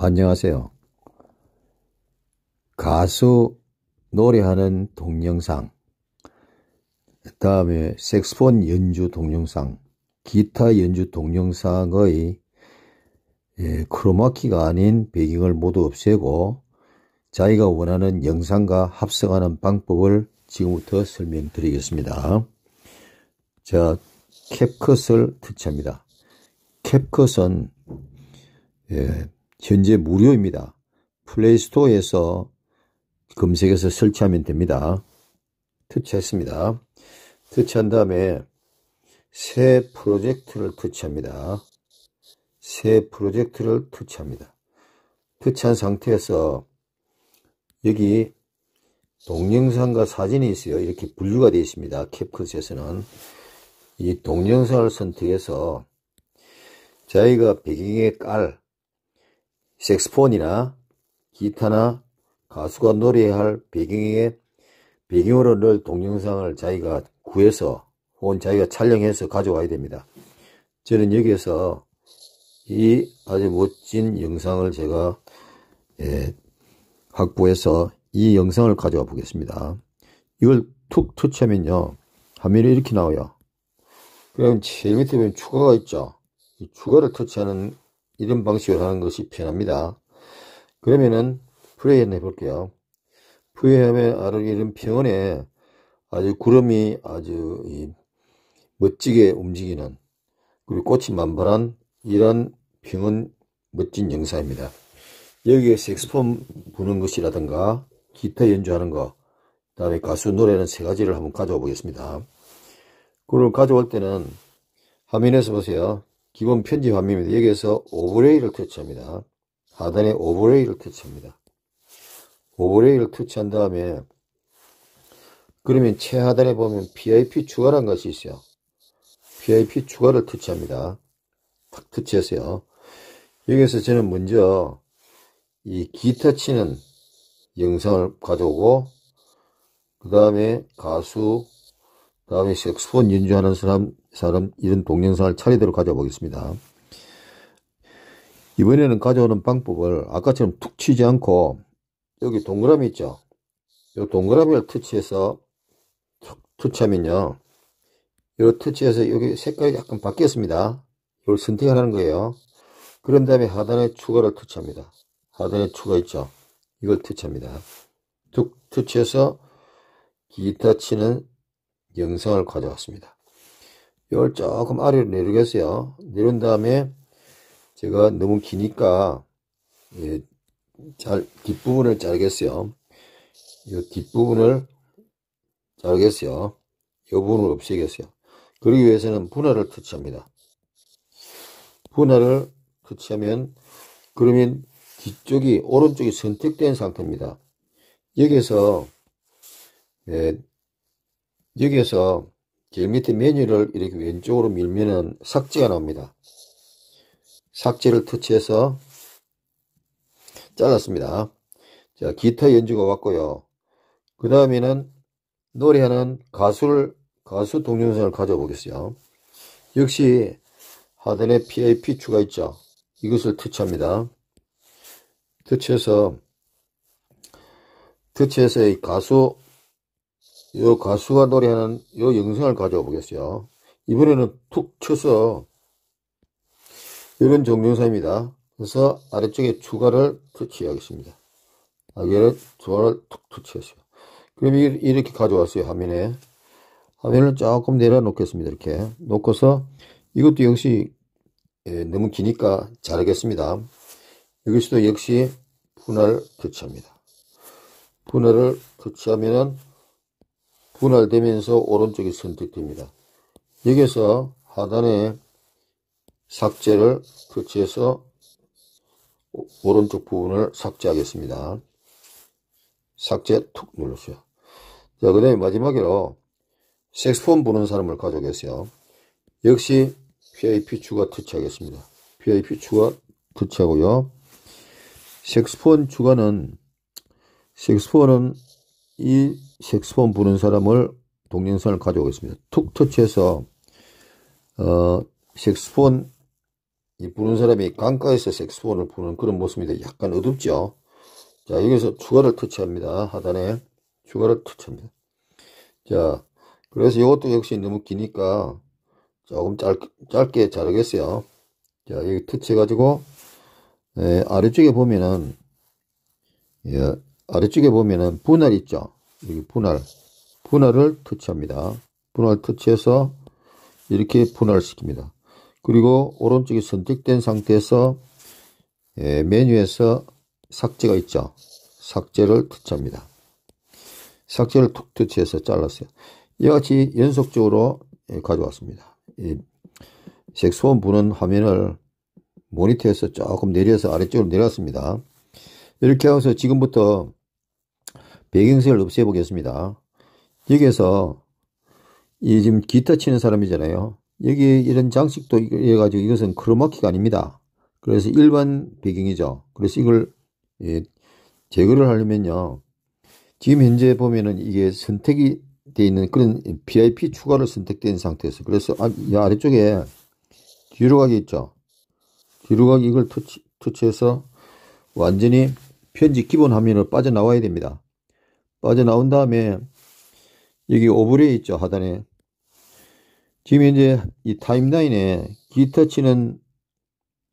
안녕하세요. 가수 노래하는 동영상, 그 다음에 색스폰 연주 동영상, 기타 연주 동영상의 예, 크로마키가 아닌 배경을 모두 없애고 자기가 원하는 영상과 합성하는 방법을 지금부터 설명드리겠습니다. 자, 캡컷을 특차합니다 캡컷은 예, 현재 무료입니다. 플레이스토어에서 검색해서 설치하면 됩니다. 터치했습니다. 터치한 다음에 새 프로젝트를 터치합니다. 새 프로젝트를 터치합니다. 터치한 상태에서 여기 동영상과 사진이 있어요. 이렇게 분류가 되어 있습니다. 캡컷에서는 이 동영상을 선택해서 자기가 배경에 깔 색스폰이나 기타나 가수가 노래할 배경에 배경으로 넣을 동영상을 자기가 구해서 혹은 자기가 촬영해서 가져와야 됩니다. 저는 여기에서 이 아주 멋진 영상을 제가 예, 확보해서 이 영상을 가져와 보겠습니다. 이걸 툭 터치하면요. 화면이 이렇게 나와요. 그럼 제일 밑에 보면 추가가 있죠. 이 추가를 터치하는 이런 방식으로 하는 것이 편합니다. 그러면은 플레이 한 해볼게요. 플레이하면 아래 이런 평원에 아주 구름이 아주 멋지게 움직이는 그리고 꽃이 만발한 이런 평은 멋진 영상입니다. 여기에 색스폰 부는 것이라든가 기타 연주하는 것, 그 다음에 가수 노래는 세 가지를 한번 가져와 보겠습니다. 그걸 가져올 때는 화면에서 보세요. 기본 편집 화면입니다. 여기에서 오버레이를 터치합니다. 하단에 오버레이를 터치합니다. 오버레이를 터치한 다음에 그러면 최하단에 보면 PIP 추가란 것이 있어요. PIP 추가를 터치합니다. 탁 터치하세요. 여기서 에 저는 먼저 이 기타 치는 영상을 가져오고 그 다음에 가수 그 다음에 섹스폰 연주하는 사람, 사람 이런 동영상을 차례대로 가져보겠습니다. 이번에는 가져오는 방법을 아까처럼 툭 치지 않고 여기 동그라미 있죠? 이 동그라미를 터치해서 툭 터치하면요. 이 터치해서 여기 색깔이 약간 바뀌었습니다. 이걸 선택하는 거예요. 그런 다음에 하단에 추가를 터치합니다. 하단에 추가 있죠? 이걸 터치합니다. 툭 터치해서 기타 치는 영상을 가져왔습니다. 이걸 조금 아래로 내리겠어요. 내린 다음에 제가 너무 기니까 예, 잘 뒷부분을 자르겠어요. 이 뒷부분을 자르겠어요. 이 부분을 없애겠어요. 그러기 위해서는 분할을 터치합니다. 분할을 터치하면 그러면 뒤쪽이 오른쪽이 선택된 상태입니다. 여기서 에 예, 여기에서 제일 밑에 메뉴를 이렇게 왼쪽으로 밀면은 삭제가 나옵니다. 삭제를 터치해서 잘랐습니다. 자, 기타 연주가 왔고요. 그 다음에는 노래하는 가수를, 가수 동영상을 가져보겠어요. 역시 하단에 PIP 추가 있죠. 이것을 터치합니다. 터치해서, 터치해서 이 가수 요 가수가 노래하는 요 영상을 가져와 보겠어요. 이번에는 툭 쳐서 이런 정정사입니다. 그래서 아래쪽에 추가를 터치하겠습니다. 아기를 주화를 툭 터치하세요. 그럼 이렇게 가져왔어요. 화면에. 화면을 조금 내려놓겠습니다. 이렇게 놓고서 이것도 역시 예, 너무 기니까 자르겠습니다. 여기서도 역시 분할 터치합니다. 분할을 터치하면은 분할되면서 오른쪽이 선택됩니다. 여기서 하단에 삭제를 터치해서 오른쪽 부분을 삭제하겠습니다. 삭제 툭 눌러주세요. 자, 그 다음에 마지막으로 섹스폰 보는 사람을 가져오겠어요. 역시 PIP 추가 터치하겠습니다. PIP 추가 터치하고요. 섹스폰 추가는 섹스폰은이 색소폰 부는 사람을 동영상을 가져오있습니다툭 터치해서 어, 색소폰이 부는 사람이 강가에서 색소폰을 부는 그런 모습입니다 약간 어둡죠. 자 여기서 추가를 터치합니다. 하단에 추가를 터치합니다. 자 그래서 이것도 역시 너무 기니까 조금 짧, 짧게 자르겠어요. 자 여기 터치해가지고 예, 아래쪽에 보면은 예, 아래쪽에 보면은 분할 있죠. 여기 분할 분할을 터치합니다. 분할 터치해서 이렇게 분할시킵니다. 그리고 오른쪽에 선택된 상태에서 예, 메뉴에서 삭제가 있죠. 삭제를 터치합니다. 삭제를 툭 터치해서 잘랐어요. 이와 같이 연속적으로 예, 가져왔습니다. 예, 색소음 부는 화면을 모니터에서 조금 내려서 아래쪽으로 내려왔습니다. 이렇게 하면서 지금부터 배경색을 없애보겠습니다. 여기에서 이 지금 기타 치는 사람이잖아요. 여기 이런 장식도 해가지고 이것은 크로마키가 아닙니다. 그래서 일반 배경이죠. 그래서 이걸 예, 제거를 하려면요. 지금 현재 보면은 이게 선택이 되어 있는 그런 BIP 추가를 선택된 상태에서 그래서 아, 아래쪽에 뒤로 가기 있죠. 뒤로 가기 이걸 터치, 터치해서 완전히 편집 기본 화면으로 빠져나와야 됩니다. 빠져나온 다음에 여기 오브레 있죠 하단에 지금 현재 이 타임라인에 기타 치는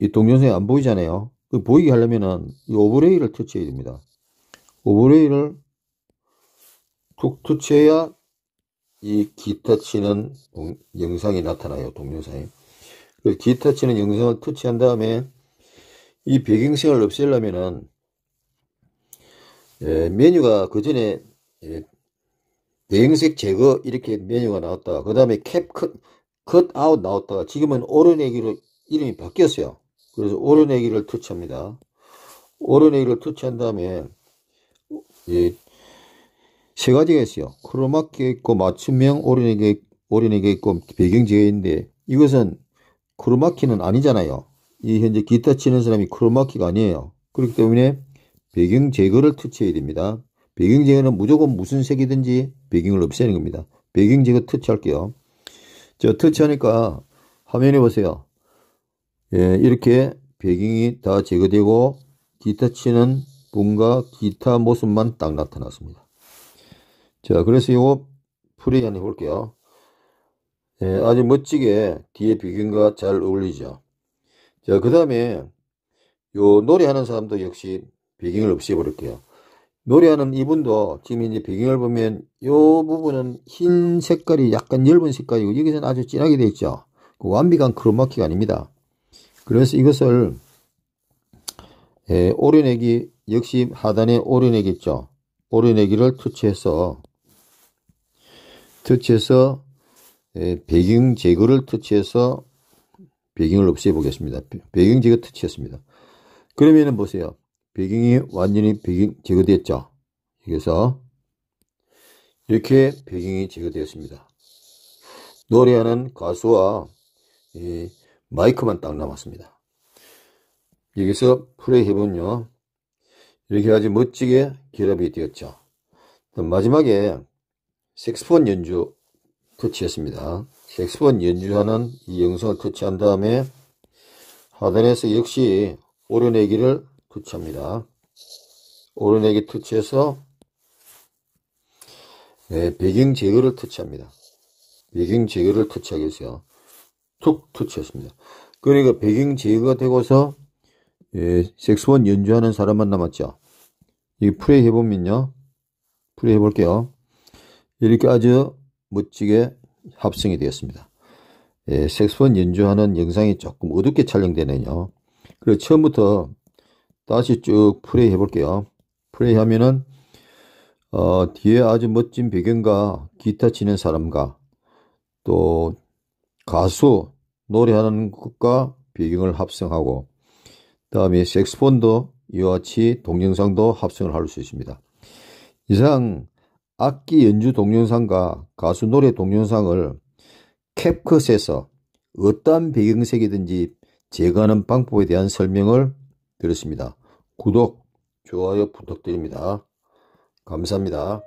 이 동영상이 안 보이잖아요 그 보이게 하려면은 이 오브레이를 터치해야 됩니다 오브레이를 툭 터치해야 이 기타 치는 동, 영상이 나타나요 동영상에그 기타 치는 영상을 터치한 다음에 이 배경색을 없애려면은 예, 메뉴가 그 전에 예, 대형색 제거 이렇게 메뉴가 나왔다가 그 다음에 캡 컷, 컷아웃 나왔다가 지금은 오르내기로 이름이 바뀌었어요 그래서 오르내기를 터치합니다 오르내기를 터치한 다음에 예, 세 가지가 있어요 크로마키 있고 맞춤형 오르내기 오르내기 있고 배경제인데 이것은 크로마키는 아니잖아요 이 현재 기타 치는 사람이 크로마키가 아니에요 그렇기 때문에 배경 제거를 터치해야 됩니다. 배경 제거는 무조건 무슨 색이든지 배경을 없애는 겁니다. 배경 제거 터치할게요. 저 터치하니까 화면에 보세요. 예, 이렇게 배경이 다 제거되고 기타 치는 분과 기타 모습만 딱 나타났습니다. 자, 그래서 이거 프레이 한 해볼게요. 예, 아주 멋지게 뒤에 배경과 잘 어울리죠. 자, 그 다음에 요 노래하는 사람도 역시 배경을 없애버릴게요. 노래하는 이분도 지금 이제 배경을 보면 이 부분은 흰 색깔이 약간 엷은 색깔이고 여기서는 아주 진하게 되어 있죠. 그 완벽한 크로마키가 아닙니다. 그래서 이것을 예, 오려내기 역시 하단에 오려내있죠 오려내기를 터치해서 터치해서 예, 배경 제거를 터치해서 배경을 없애보겠습니다. 배경 제거 터치했습니다. 그러면은 보세요. 배경이 완전히 배경 제거됐죠. 여기서 이렇게 배경이 제거되었습니다. 노래하는 가수와 마이크만 딱 남았습니다. 여기서 프레이해보요 이렇게 아주 멋지게 결합이 되었죠. 마지막에 색스폰 연주 터치했습니다. 색스폰 연주하는 이 영상을 터치한 다음에 하단에서 역시 오려내기를 터치합니다. 오른에게 터치해서 네, 배경 제거를 터치합니다. 배경 제거를 터치하겠어요. 툭 터치했습니다. 그러니까 배경 제거가 되고서 예, 섹스원 연주하는 사람만 남았죠. 이프레이 해보면요. 프레이 해볼게요. 이렇게 아주 멋지게 합성이 되었습니다. 예, 섹스폰 연주하는 영상이 조금 어둡게 촬영되네요. 그리고 처음부터 다시 쭉 플레이 해볼게요. 플레이 하면은 어, 뒤에 아주 멋진 배경과 기타 치는 사람과 또 가수 노래하는 것과 배경을 합성하고 다음에 섹스폰도 이와 같이 동영상도 합성을 할 수 있습니다. 이상 악기 연주 동영상과 가수 노래 동영상을 캡컷에서 어떤 배경색이든지 제거하는 방법에 대한 설명을 그렇습니다. 구독, 좋아요 부탁드립니다. 감사합니다.